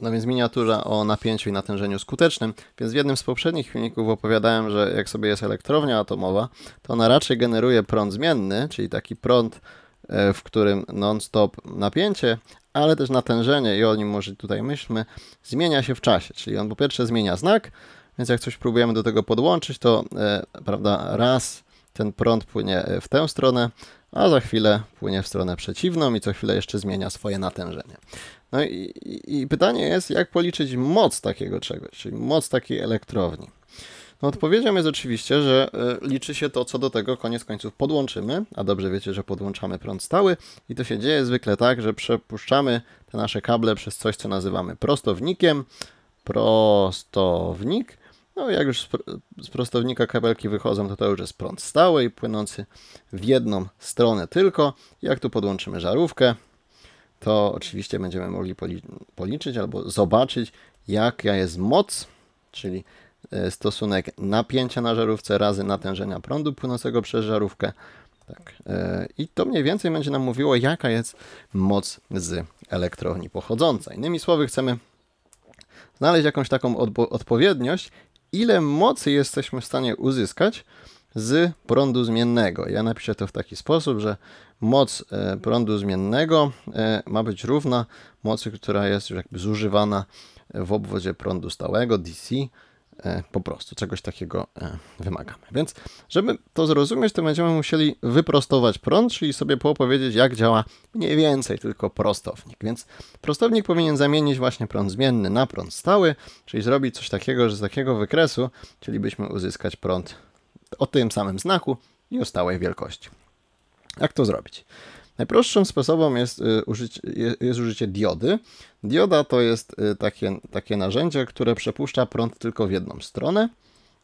No więc miniatura o napięciu i natężeniu skutecznym. Więc w jednym z poprzednich filmików opowiadałem, że jak sobie jest elektrownia atomowa, to ona raczej generuje prąd zmienny, czyli taki prąd, e, w którym non-stop napięcie, ale też natężenie, i o nim może tutaj myślmy, zmienia się w czasie. Czyli on po pierwsze zmienia znak, więc jak coś próbujemy do tego podłączyć, to e, prawda, raz ten prąd płynie e, w tę stronę, a za chwilę płynie w stronę przeciwną i co chwilę jeszcze zmienia swoje natężenie. No i, i, pytanie jest, jak policzyć moc takiego czegoś, czyli moc takiej elektrowni. No odpowiedzią jest oczywiście, że e, liczy się to, co do tego koniec końców podłączymy, a dobrze wiecie, że podłączamy prąd stały i to się dzieje zwykle tak, że przepuszczamy te nasze kable przez coś, co nazywamy prostownikiem, prostownik no jak już z prostownika kabelki wychodzą, to to już jest prąd stały i płynący w jedną stronę tylko. Jak tu podłączymy żarówkę, to oczywiście będziemy mogli policzyć albo zobaczyć, jaka jest moc, czyli e, stosunek napięcia na żarówce razy natężenia prądu płynącego przez żarówkę. Tak. E, I to mniej więcej będzie nam mówiło, jaka jest moc z elektrowni pochodząca. Innymi słowy, chcemy znaleźć jakąś taką odpowiedniość, ile mocy jesteśmy w stanie uzyskać z prądu zmiennego. Ja napiszę to w taki sposób, że moc e, prądu zmiennego e, ma być równa mocy, która jest już jakby zużywana w obwodzie prądu stałego DC E, po prostu czegoś takiego e, wymagamy. Więc, żeby to zrozumieć, to będziemy musieli wyprostować prąd, czyli sobie poopowiedzieć, jak działa mniej więcej tylko prostownik. Więc prostownik powinien zamienić właśnie prąd zmienny na prąd stały, czyli zrobić coś takiego, że z takiego wykresu chcielibyśmy uzyskać prąd o tym samym znaku i o stałej wielkości. Jak to zrobić? Najprostszym sposobem jest, y, użycie, jest użycie diody. Dioda to jest y, takie, takie narzędzie, które przepuszcza prąd tylko w jedną stronę.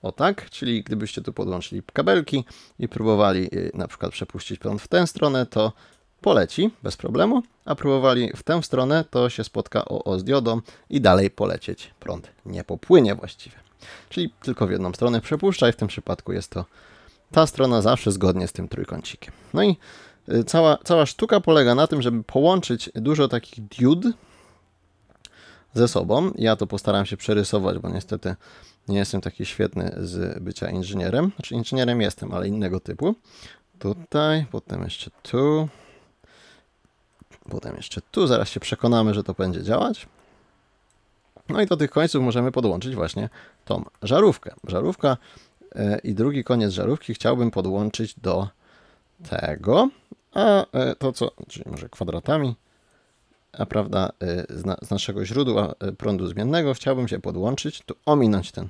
O tak, czyli gdybyście tu podłączyli kabelki i próbowali y, na przykład przepuścić prąd w tę stronę, to poleci bez problemu, a próbowali w tę stronę, to się spotka o z diodą i dalej polecieć prąd nie popłynie właściwie. Czyli tylko w jedną stronę przepuszcza i w tym przypadku jest to ta strona zawsze zgodnie z tym trójkącikiem. No i Y, cała, cała sztuka polega na tym, żeby połączyć dużo takich diod ze sobą. Ja to postaram się przerysować, bo niestety nie jestem taki świetny z bycia inżynierem. Znaczy inżynierem jestem, ale innego typu. Tutaj, potem jeszcze tu, potem jeszcze tu. Zaraz się przekonamy, że to będzie działać. No i do tych końców możemy podłączyć właśnie tą żarówkę. Żarówka y, i drugi koniec żarówki chciałbym podłączyć do tego a e, to co, czyli może kwadratami, a prawda, e, z, naszego źródła e, prądu zmiennego chciałbym się podłączyć, tu ominąć ten,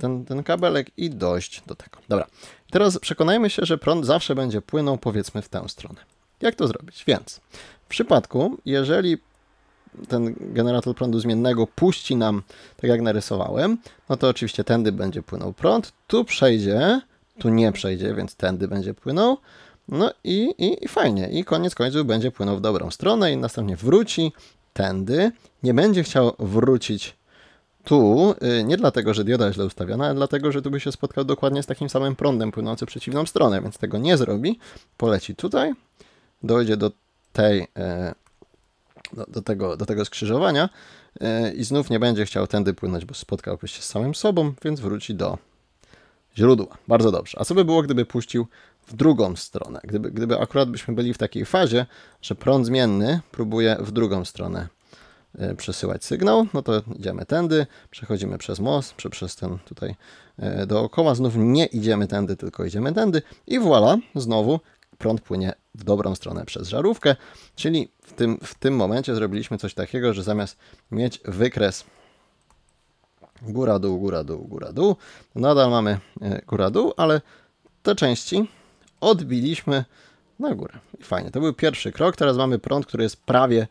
ten, ten kabelek i dojść do tego. Dobra, teraz przekonajmy się, że prąd zawsze będzie płynął powiedzmy w tę stronę. Jak to zrobić? Więc w przypadku, jeżeli ten generator prądu zmiennego puści nam, tak jak narysowałem, no to oczywiście tędy będzie płynął prąd, tu przejdzie, tu nie przejdzie, więc tędy będzie płynął, no i, i, i fajnie. I koniec końców będzie płynął w dobrą stronę i następnie wróci tędy. Nie będzie chciał wrócić tu, y, nie dlatego, że dioda jest źle ustawiona, ale dlatego, że tu by się spotkał dokładnie z takim samym prądem płynącym przeciwną stronę, więc tego nie zrobi. Poleci tutaj, dojdzie do tej, e, do, do tego, do tego skrzyżowania e, i znów nie będzie chciał tędy płynąć, bo spotkałby się z samym sobą, więc wróci do źródła. Bardzo dobrze. A co by było, gdyby puścił w drugą stronę? Gdyby, gdyby akurat byśmy byli w takiej fazie, że prąd zmienny próbuje w drugą stronę e, przesyłać sygnał, no to idziemy tędy, przechodzimy przez most, czy przez ten tutaj e, dookoła, znów nie idziemy tędy, tylko idziemy tędy i voilà, znowu prąd płynie w dobrą stronę przez żarówkę, czyli w tym, w tym momencie zrobiliśmy coś takiego, że zamiast mieć wykres Góra, dół, góra, dół, góra, dół. Nadal mamy e, góra, dół, ale te części odbiliśmy na górę. I fajnie, to był pierwszy krok. Teraz mamy prąd, który jest prawie,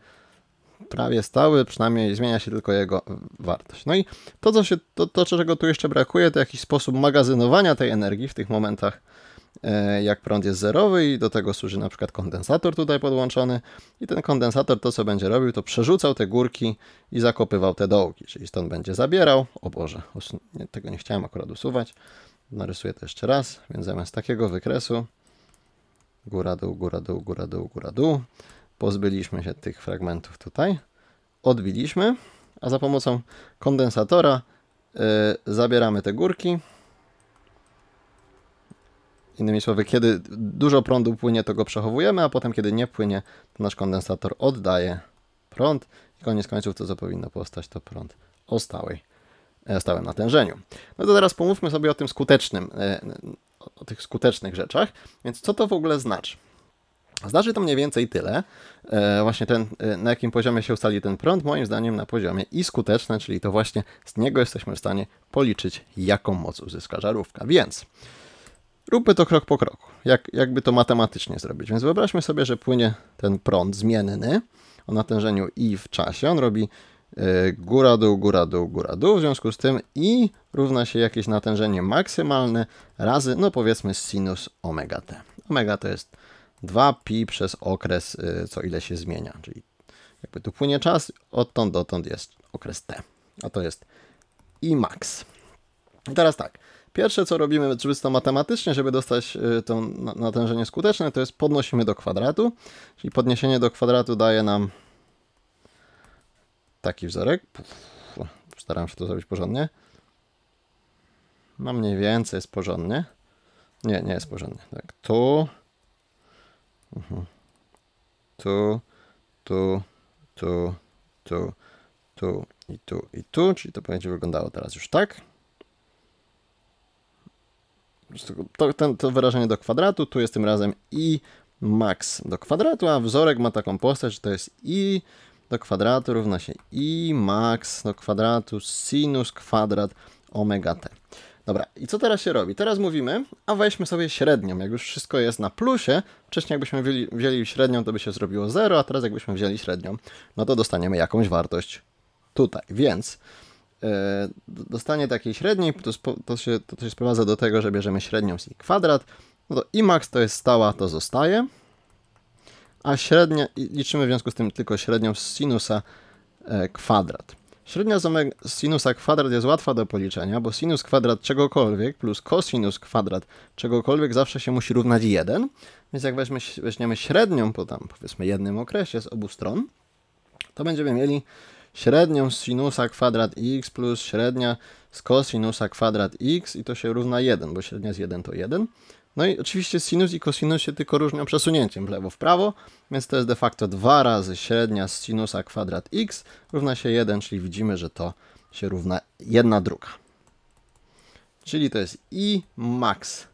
prawie stały, przynajmniej zmienia się tylko jego wartość. No i to, co się, to, to, czego tu jeszcze brakuje, to jakiś sposób magazynowania tej energii w tych momentach E, jak prąd jest zerowy i do tego służy na przykład kondensator tutaj podłączony i ten kondensator to co będzie robił to przerzucał te górki i zakopywał te dołki, czyli stąd będzie zabierał, o Boże, tego nie chciałem akurat usuwać, narysuję to jeszcze raz, więc zamiast takiego wykresu góra, dół, góra, dół, góra, dół, góra, dół, pozbyliśmy się tych fragmentów tutaj, odbiliśmy, a za pomocą kondensatora yy, zabieramy te górki, Innymi słowy, kiedy dużo prądu płynie, to go przechowujemy, a potem kiedy nie płynie, to nasz kondensator oddaje prąd i koniec końców to, co powinno powstać, to prąd o stałej, e, stałym natężeniu. No to teraz pomówmy sobie o tym skutecznym, e, o tych skutecznych rzeczach. Więc co to w ogóle znaczy? Znaczy to mniej więcej tyle, e, właśnie ten, na jakim poziomie się ustali ten prąd, moim zdaniem na poziomie i skuteczne, czyli to właśnie z niego jesteśmy w stanie policzyć, jaką moc uzyska żarówka. Więc róbmy to krok po kroku, jak, jakby to matematycznie zrobić. Więc wyobraźmy sobie, że płynie ten prąd zmienny o natężeniu i w czasie. On robi e, góra, dół, góra, dół, góra, dół, w związku z tym i równa się jakieś natężenie maksymalne razy, no powiedzmy sinus omega t. Omega to jest 2pi przez okres, e, co ile się zmienia, czyli jakby tu płynie czas, odtąd dotąd jest okres t, a to jest i max. I teraz tak, Pierwsze, co robimy czysto matematycznie, żeby dostać y, to natężenie skuteczne, to jest podnosimy do kwadratu, czyli podniesienie do kwadratu daje nam taki wzorek. Staram się to zrobić porządnie. No mniej więcej jest porządnie. Nie, nie jest porządnie. Tak, tu, mhm. tu, tu, tu, tu, tu i tu i tu, czyli to będzie wyglądało teraz już tak to, ten, to wyrażenie do kwadratu, tu jest tym razem i max do kwadratu, a wzorek ma taką postać, że to jest i do kwadratu równa się i max do kwadratu sinus kwadrat omega t. Dobra, i co teraz się robi? Teraz mówimy, a weźmy sobie średnią. Jak już wszystko jest na plusie, wcześniej jakbyśmy wzięli, wzięli średnią, to by się zrobiło 0, a teraz jakbyśmy wzięli średnią, no to dostaniemy jakąś wartość tutaj. Więc E, dostanie takiej średniej, to, to, się, to się sprowadza do tego, że bierzemy średnią z jej kwadrat, no to i max to jest stała, to zostaje, a średnia, liczymy w związku z tym tylko średnią z sinusa e, kwadrat. Średnia z sinusa kwadrat jest łatwa do policzenia, bo sinus kwadrat czegokolwiek plus kosinus kwadrat czegokolwiek zawsze się musi równać 1. Więc jak weźmy, weźmiemy średnią po tam powiedzmy jednym okresie z obu stron, to będziemy mieli średnią z sinusa kwadrat x plus średnia z kosinusa kwadrat x i to się równa 1, bo średnia z 1 to 1. No i oczywiście sinus i kosinus się tylko różnią przesunięciem w lewo w prawo, więc to jest de facto 2 razy średnia z sinusa kwadrat x równa się 1, czyli widzimy, że to się równa 1 druga. Czyli to jest i max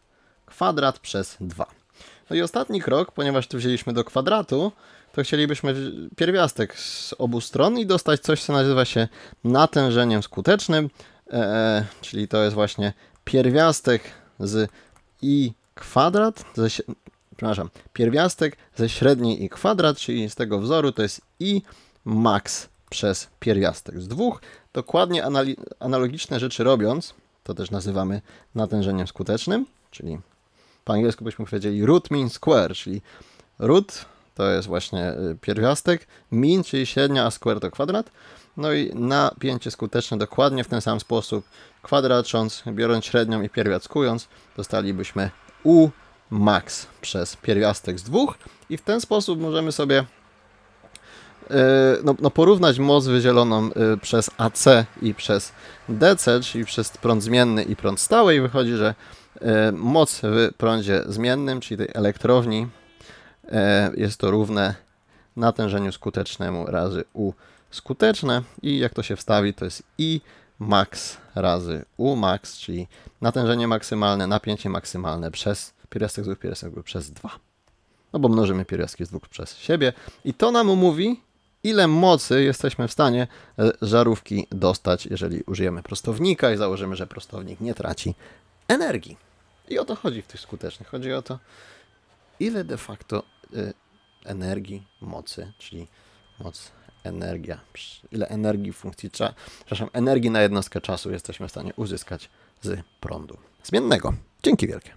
kwadrat przez 2. No i ostatni krok, ponieważ tu wzięliśmy do kwadratu, to chcielibyśmy pierwiastek z obu stron i dostać coś, co nazywa się natężeniem skutecznym, e, e czyli to jest właśnie pierwiastek z i kwadrat, ze, przepraszam, pierwiastek ze średniej i kwadrat, czyli z tego wzoru to jest i max przez pierwiastek z dwóch. Dokładnie analogiczne rzeczy robiąc, to też nazywamy natężeniem skutecznym, czyli po angielsku byśmy powiedzieli root mean square, czyli root to jest właśnie y, pierwiastek, min, czyli średnia, a square to kwadrat. No i napięcie skuteczne dokładnie w ten sam sposób, kwadracząc, biorąc średnią i pierwiastkując, dostalibyśmy U max przez pierwiastek z dwóch i w ten sposób możemy sobie y, no, no, porównać moc wydzieloną y, przez AC i przez DC, czyli przez prąd zmienny i prąd stały i wychodzi, że E, moc w prądzie zmiennym, czyli tej elektrowni, e, jest to równe natężeniu skutecznemu razy U skuteczne i jak to się wstawi, to jest I max razy U max, czyli natężenie maksymalne, napięcie maksymalne przez pierwiastek z dwóch, pierwiastek przez 2. No bo mnożymy pierwiastki z dwóch przez siebie i to nam mówi, ile mocy jesteśmy w stanie e, żarówki dostać, jeżeli użyjemy prostownika i założymy, że prostownik nie traci energii. I o to chodzi w tych skutecznych. Chodzi o to, ile de facto y, energii, mocy, czyli moc, energia, ile energii funkcji, cza, przepraszam, energii na jednostkę czasu jesteśmy w stanie uzyskać z prądu zmiennego. Dzięki wielkie.